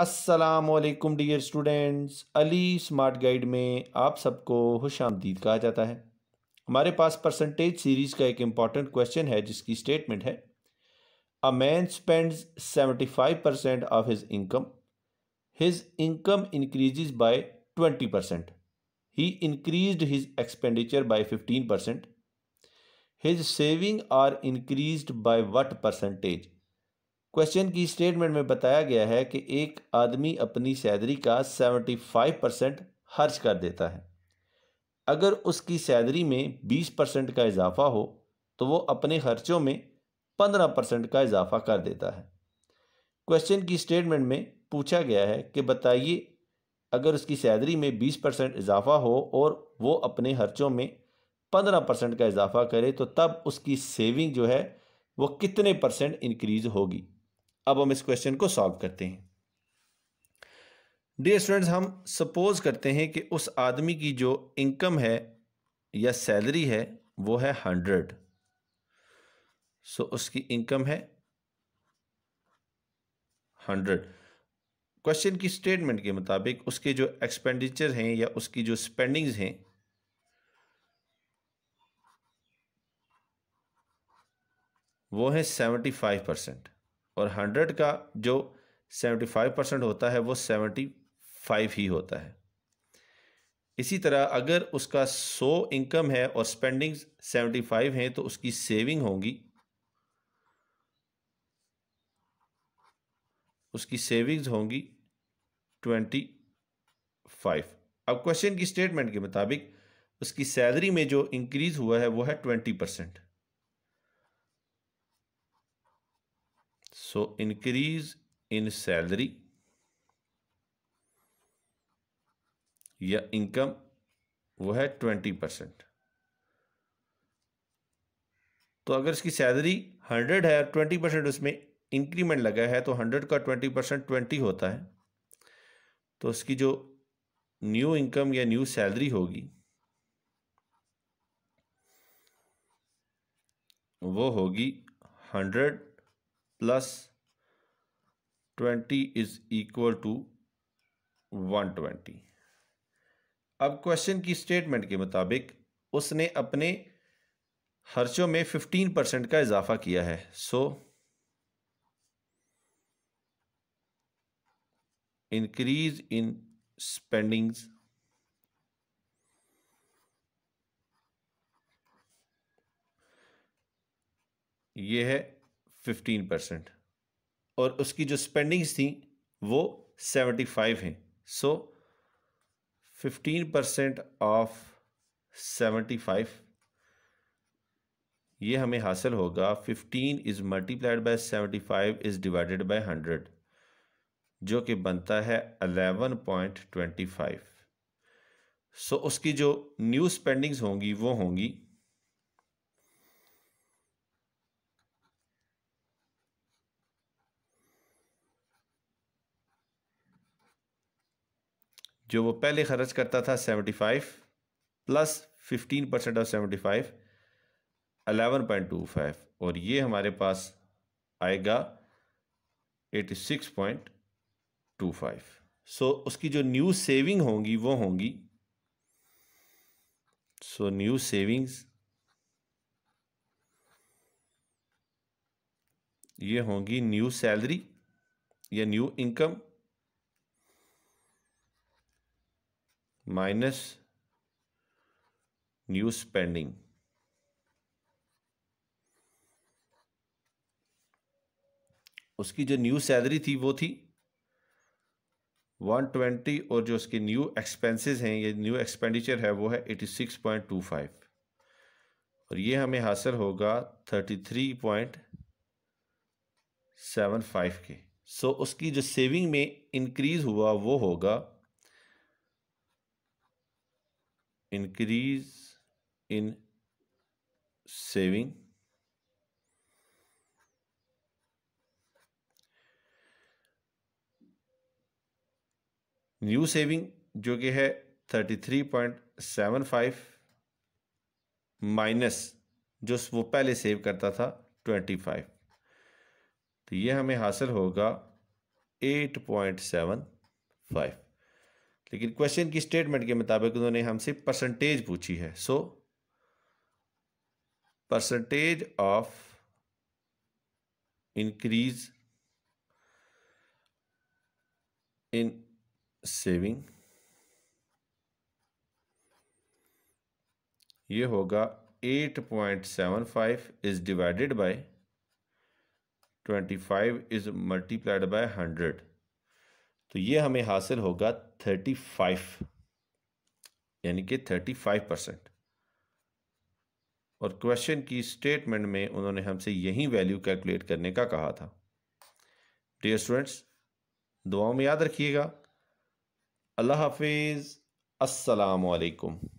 असलकुम dear students Ali smart guide में आप सबको खुश आमदीद कहा जाता है हमारे पास परसेंटेज सीरीज़ का एक इम्पॉर्टेंट क्वेश्चन है जिसकी स्टेटमेंट है a man spends seventy five percent of his income his income increases by twenty percent he increase his expenditure by fifteen percent his saving are increase by what percentage question की statement में बताया गया है कि एक आदमी अपनी salary का 75 परसेंट खर्च कर देता है अगर उसकी सैलरी में 20 परसेंट का इजाफा हो तो वो अपने खर्चों में 15 परसेंट का इजाफा कर देता है क्वेश्चन की स्टेटमेंट में पूछा गया है कि बताइए अगर उसकी सैलरी में 20 परसेंट इजाफा हो और वो अपने खर्चों में 15 परसेंट का इजाफा करे तो तब उसकी सेविंग जो है वो कितने परसेंट इंक्रीज़ होगी अब हम इस क्वेश्चन को सॉल्व करते हैं डियर स्टूडेंट्स हम सपोज करते हैं कि उस आदमी की जो इनकम है या सैलरी है वो है हंड्रेड सो so, उसकी इनकम है हंड्रेड क्वेश्चन की स्टेटमेंट के मुताबिक उसके जो एक्सपेंडिचर हैं या उसकी जो स्पेंडिंग्स हैं वो है सेवेंटी फाइव परसेंट और हंड्रेड का जो सेवेंटी फाइव परसेंट होता है वो सेवेंटी फाइव ही होता है इसी तरह अगर उसका सौ इनकम है और स्पेंडिंग सेवेंटी फाइव हैं तो उसकी सेविंग होगी उसकी सेविंग्स होंगी ट्वेंटी फाइव अब क्वेश्चन की स्टेटमेंट के मुताबिक उसकी सैलरी में जो इंक्रीज़ हुआ है वो है twenty percent so increase in salary या इनकम वो है ट्वेंटी परसेंट तो अगर इसकी सैलरी हंड्रेड है ट्वेंटी परसेंट उसमें इंक्रीमेंट लगा है तो हंड्रेड का ट्वेंटी परसेंट ट्वेंटी होता है तो उसकी जो न्यू इनकम या न्यू सैलरी होगी वो होगी hundred plus twenty is equal to one twenty अब क्वेश्चन की स्टेटमेंट के मुताबिक उसने अपने खर्चों में फिफ्टीन परसेंट का इजाफा किया है सो इंक्रीज इन स्पेंडिंग्स यह है फिफ्टीन परसेंट और उसकी जो स्पेंडिंग्स थी वो सेवेंटी फाइव हैं so fifteen percent of seventy five ये हमें हासिल होगा fifteen is multiplied by seventy five is divided by hundred जो कि बनता है eleven point twenty five so उसकी जो न्यू स्पेंडिंग्स होंगी वो होंगी जो वो पहले खर्च करता था seventy five plus fifteen percent of seventy five eleven point two five और ये हमारे पास आएगा eighty six point two five so उसकी जो न्यू सेविंग होंगी वो होंगी सो न्यू सेविंग्स ये होंगी न्यू सैलरी या new income minus new spending उसकी जो न्यू सैलरी थी वो थी 120 और जो उसके न्यू एक्सपेंसेस हैं ये न्यू एक्सपेंडिचर है वो है 86.25 और ये हमें हासिल होगा 33.75 के सो so, उसकी जो सेविंग में इंक्रीज हुआ वो होगा increase in saving new saving जो कि है thirty three point seven five minus जो वो पहले सेव करता था ट्वेंटी फाइव तो ये हमें हासिल होगा एट पॉइंट सेवन फाइव लेकिन क्वेश्चन की स्टेटमेंट के मुताबिक उन्होंने हमसे परसेंटेज पूछी है so percentage of increase in saving ये होगा 8.75 is divided by 25 is multiplied by 100 तो ये हमें हासिल होगा थर्टी फाइव यानी कि थर्टी फाइव परसेंट और क्वेश्चन की स्टेटमेंट में उन्होंने हमसे यही वैल्यू कैलकुलेट करने का कहा था डियर स्टूडेंट्स दुआओं में याद रखिएगा अल्लाह हाफिज़ वालेकुम